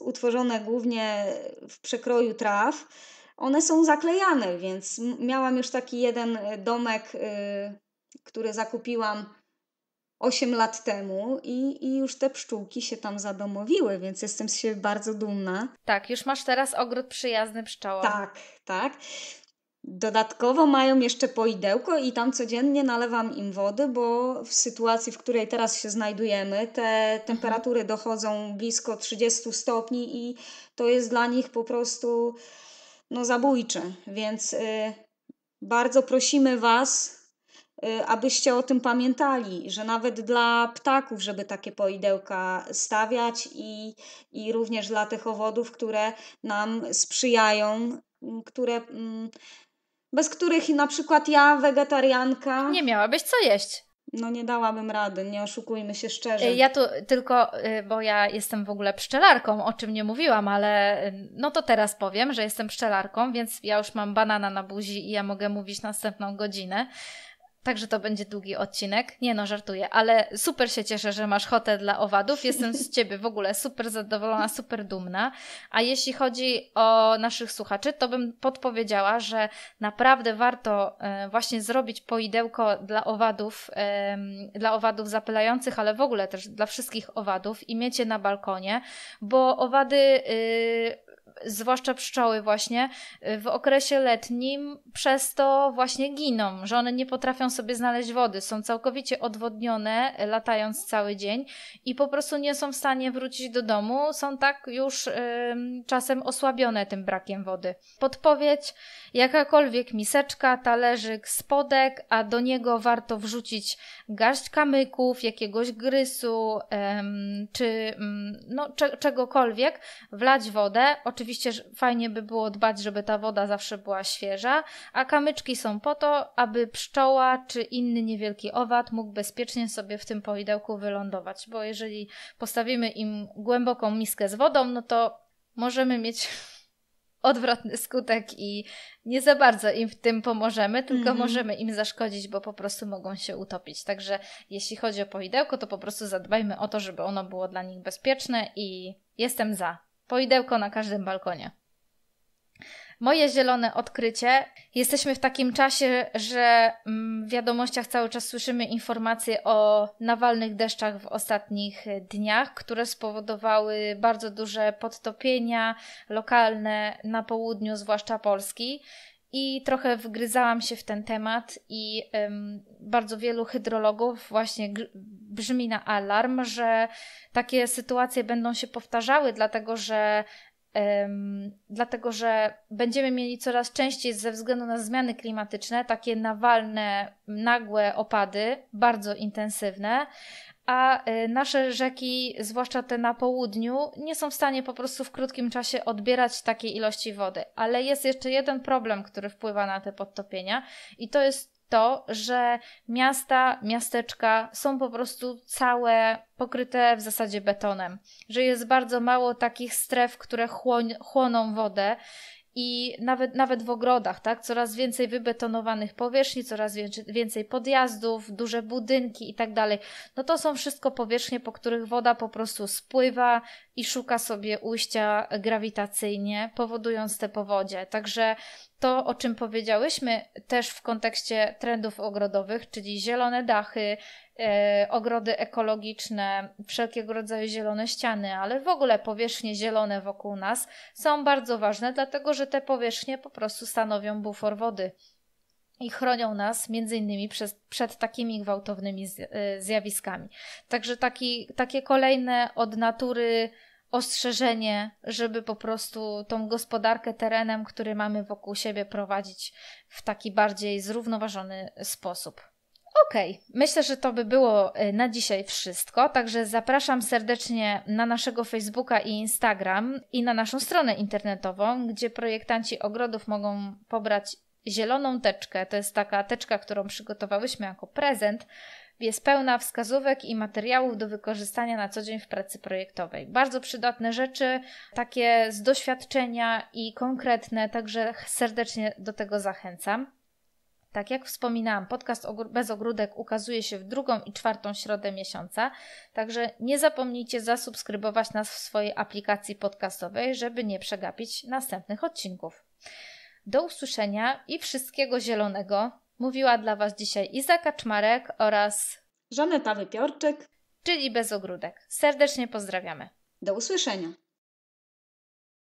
utworzone głównie w przekroju traw, one są zaklejane, więc miałam już taki jeden domek, który zakupiłam 8 lat temu i, i już te pszczółki się tam zadomowiły, więc jestem z siebie bardzo dumna. Tak, już masz teraz ogród przyjazny pszczołom. Tak, tak. Dodatkowo mają jeszcze poidełko i tam codziennie nalewam im wody, bo w sytuacji, w której teraz się znajdujemy, te mhm. temperatury dochodzą blisko 30 stopni i to jest dla nich po prostu no, zabójcze. Więc y, bardzo prosimy Was, Y, abyście o tym pamiętali, że nawet dla ptaków, żeby takie poidełka stawiać i, i również dla tych owodów, które nam sprzyjają, mm, które mm, bez których na przykład ja, wegetarianka... Nie miałabyś co jeść. No nie dałabym rady, nie oszukujmy się szczerze. Y, ja tu tylko, y, bo ja jestem w ogóle pszczelarką, o czym nie mówiłam, ale no to teraz powiem, że jestem pszczelarką, więc ja już mam banana na buzi i ja mogę mówić następną godzinę. Także to będzie długi odcinek. Nie no, żartuję, ale super się cieszę, że masz hotę dla owadów. Jestem z ciebie w ogóle super zadowolona, super dumna. A jeśli chodzi o naszych słuchaczy, to bym podpowiedziała, że naprawdę warto e, właśnie zrobić poidełko dla owadów, e, dla owadów zapylających, ale w ogóle też dla wszystkich owadów i mieć je na balkonie, bo owady y, zwłaszcza pszczoły właśnie, y, w okresie letnim przez to właśnie giną, że one nie potrafią sobie znaleźć wody, są całkowicie odwodnione, latając cały dzień i po prostu nie są w stanie wrócić do domu, są tak już y, czasem osłabione tym brakiem wody. Podpowiedź, jakakolwiek miseczka, talerzyk, spodek, a do niego warto wrzucić garść kamyków, jakiegoś grysu, y, czy y, no, cze- czegokolwiek, wlać wodę, oczywiście oczywiście fajnie by było dbać, żeby ta woda zawsze była świeża, a kamyczki są po to, aby pszczoła czy inny niewielki owad mógł bezpiecznie sobie w tym powidełku wylądować, bo jeżeli postawimy im głęboką miskę z wodą, no to możemy mieć odwrotny skutek i nie za bardzo im w tym pomożemy, tylko mm -hmm. możemy im zaszkodzić, bo po prostu mogą się utopić. Także jeśli chodzi o powidełko, to po prostu zadbajmy o to, żeby ono było dla nich bezpieczne i jestem za. Poidełko na każdym balkonie. Moje zielone odkrycie. Jesteśmy w takim czasie, że mm, w wiadomościach cały czas słyszymy informacje o nawalnych deszczach w ostatnich dniach, które spowodowały bardzo duże podtopienia lokalne na południu, zwłaszcza Polski. I trochę wgryzałam się w ten temat, i ym, bardzo wielu hydrologów właśnie brzmi na alarm, że takie sytuacje będą się powtarzały, dlatego że dlatego że będziemy mieli coraz częściej ze względu na zmiany klimatyczne takie nawalne, nagłe opady, bardzo intensywne, a e, nasze rzeki, zwłaszcza te na południu, nie są w stanie po prostu w krótkim czasie odbierać takiej ilości wody. Ale jest jeszcze jeden problem, który wpływa na te podtopienia, i to jest to, że miasta, miasteczka są po prostu całe pokryte w zasadzie betonem, że jest bardzo mało takich stref, które chłoną wodę i nawet, nawet w ogrodach, tak? Coraz więcej wybetonowanych powierzchni, coraz więcej podjazdów, duże budynki i tak dalej. No to są wszystko powierzchnie, po których woda po prostu spływa, i szuka sobie ujścia grawitacyjnie, powodując te powodzie. Także to, o czym powiedziałyśmy też w kontekście trendów ogrodowych, czyli zielone dachy, e, ogrody ekologiczne, wszelkiego rodzaju zielone ściany, ale w ogóle powierzchnie zielone wokół nas są bardzo ważne, dlatego że te powierzchnie po prostu stanowią bufor wody i chronią nas między innymi przez, przed takimi gwałtownymi e, zjawiskami. Także taki, takie kolejne od natury ostrzeżenie, żeby po prostu tą gospodarkę terenem, który mamy wokół siebie, prowadzić w taki bardziej zrównoważony sposób. Okej, okay. myślę, że to by było y, na dzisiaj wszystko, także zapraszam serdecznie na naszego Facebooka i Instagram i na naszą stronę internetową, gdzie projektanci ogrodów mogą pobrać zieloną teczkę. To jest taka teczka, którą przygotowałyśmy jako prezent jest pełna wskazówek i materiałów do wykorzystania na co dzień w pracy projektowej. Bardzo przydatne rzeczy, takie z doświadczenia i konkretne, także serdecznie do tego zachęcam. Tak jak wspominałam, podcast bez ogródek ukazuje się w drugą i czwartą środę miesiąca, także nie zapomnijcie zasubskrybować nas w swojej aplikacji podcastowej, żeby nie przegapić następnych odcinków. Do usłyszenia i wszystkiego zielonego Mówiła dla Was dzisiaj Iza Kaczmarek oraz Żaneta Wypiorczyk, czyli Bez Ogródek. Serdecznie pozdrawiamy. Do usłyszenia.